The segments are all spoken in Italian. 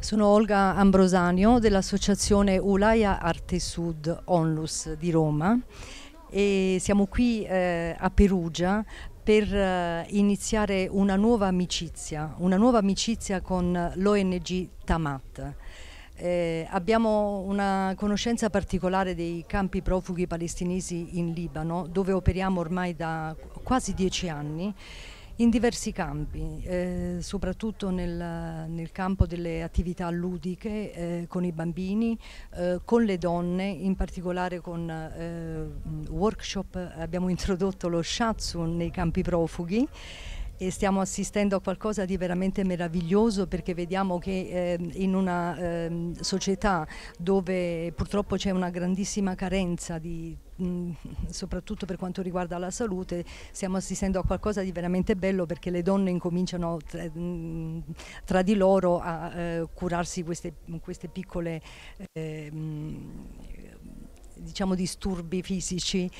Sono Olga Ambrosanio dell'associazione Ulaia Arte Sud Onlus di Roma e siamo qui eh, a Perugia per eh, iniziare una nuova amicizia, una nuova amicizia con l'ONG Tamat. Eh, abbiamo una conoscenza particolare dei campi profughi palestinesi in Libano dove operiamo ormai da quasi dieci anni in diversi campi, eh, soprattutto nel, nel, campo delle attività ludiche eh, con i bambini, eh, con le donne, in particolare con eh, workshop abbiamo introdotto lo shatsu nei campi profughi e stiamo assistendo a qualcosa di veramente meraviglioso perché vediamo che eh, in una eh, società dove purtroppo c'è una grandissima carenza di soprattutto per quanto riguarda la salute, stiamo assistendo a qualcosa di veramente bello perché le donne incominciano tra, tra di loro a eh, curarsi queste, queste piccole... Eh, diciamo, disturbi fisici.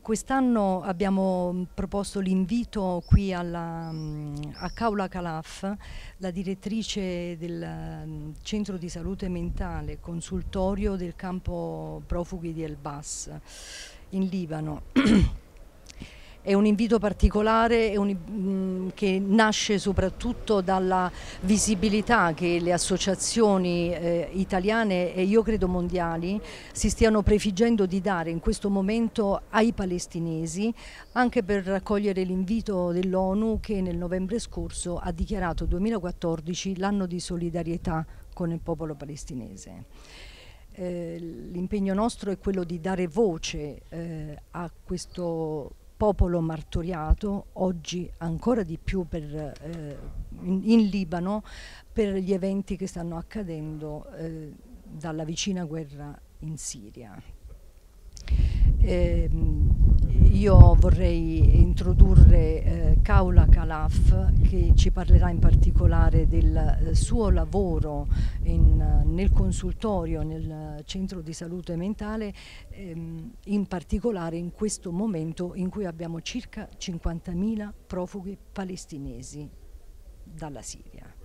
quest'anno abbiamo proposto l'invito qui alla, a Kaula Calaf, la direttrice del centro di salute mentale, consultorio del campo profughi di Elbas in Libano. è un invito particolare, è un, che nasce soprattutto dalla visibilità che le associazioni eh, italiane e io credo mondiali si stiano prefiggendo di dare in questo momento ai palestinesi anche per raccogliere l'invito dell'ONU che nel novembre scorso ha dichiarato 2014 l'anno di solidarietà con il popolo palestinese. Eh, l'impegno nostro è quello di dare voce eh, a questo popolo martoriato, oggi ancora di più per, eh, in, in, Libano, per gli eventi che stanno accadendo eh, dalla vicina guerra in Siria. Ehm, io vorrei introdurre eh, Kaula Kalaf che ci parlerà in particolare del eh, suo lavoro in, eh, nel consultorio, nel eh, centro di salute mentale, ehm, in particolare in questo momento in cui abbiamo circa 50.000 profughi palestinesi dalla Siria.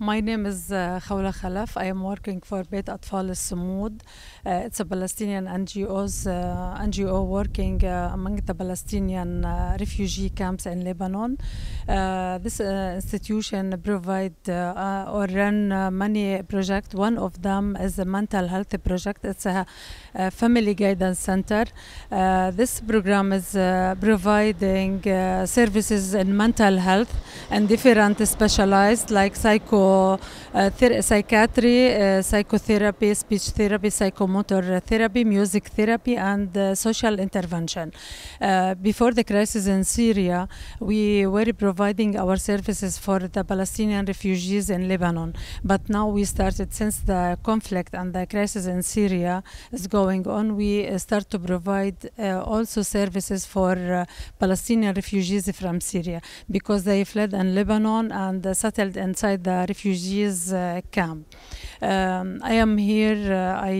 My name is uh, Khawla Khalaf. I am working for Beit Atfal Samud. Uh, it's a Palestinian NGO's, uh, NGO working uh, among the Palestinian uh, refugee camps in Lebanon. Uh, this uh, institution provide uh, or run many projects. One of them is a mental health project. It's a, a family guidance center. this program is providing services in mental health and different specialized like psycho psychiatry, psychotherapy, speech therapy, psychomotor therapy, music therapy, and uh, social intervention. Uh, before the crisis in Syria, we were providing providing our services for the Palestinian refugees in Lebanon. But now we started, since the conflict and the crisis in Syria is going on, we uh, start to provide uh, also services for uh, Palestinian refugees from Syria because they fled in Lebanon and uh, settled inside the refugees uh, camp. Um, I am here, uh, I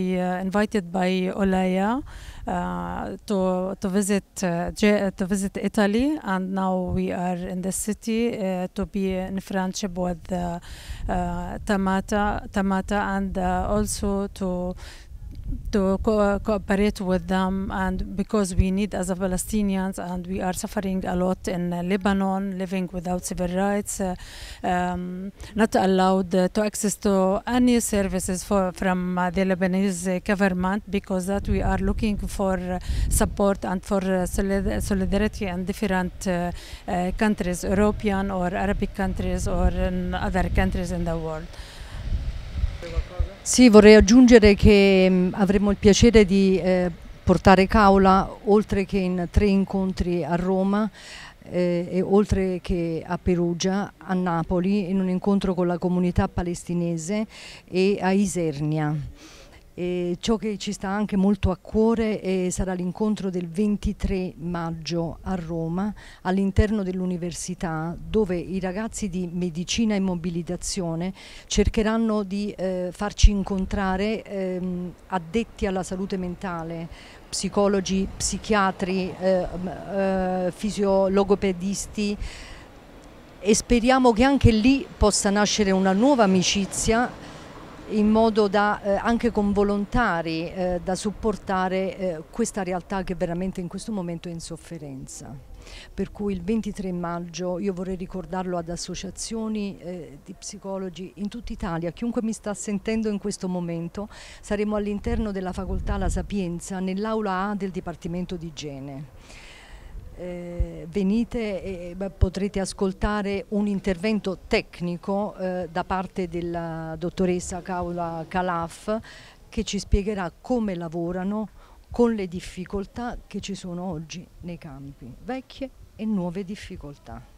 invited by Olaya. Uh, to to visit uh, uh, to visit Italy, and now we are in the city to be in friendship with Tamata Tamata, and also to to co cooperate with them and because we need as a Palestinians and we are suffering a lot in Lebanon living without civil rights uh, um, not allowed to access to any services for, from uh, the Lebanese government because that we are looking for uh, support and for uh, solidarity in different countries European or Arabic countries or in other countries in the world. qualcosa? Sì, vorrei aggiungere che mh, mm, avremo il piacere di eh, portare Caula oltre che in tre incontri a Roma eh, e oltre che a Perugia, a Napoli, in un incontro con la comunità palestinese e a Isernia. E ciò che ci sta anche molto a cuore eh, sarà l'incontro del 23 maggio a Roma all'interno dell'università dove i ragazzi di medicina e mobilitazione cercheranno di eh, farci incontrare ehm, addetti alla salute mentale, psicologi, psichiatri, eh, eh fisiologopedisti e speriamo che anche lì possa nascere una nuova amicizia in modo da eh, anche con volontari eh, da supportare eh, questa realtà che veramente in questo momento è in sofferenza. Per cui il 23 maggio io vorrei ricordarlo ad associazioni eh, di psicologi in tutta Italia, chiunque mi sta sentendo in questo momento, saremo all'interno della facoltà La Sapienza nell'aula A del Dipartimento di Igiene eh, venite e beh, potrete ascoltare un intervento tecnico eh, da parte della dottoressa Kaula Calaf che ci spiegherà come lavorano con le difficoltà che ci sono oggi nei campi, vecchie e nuove difficoltà.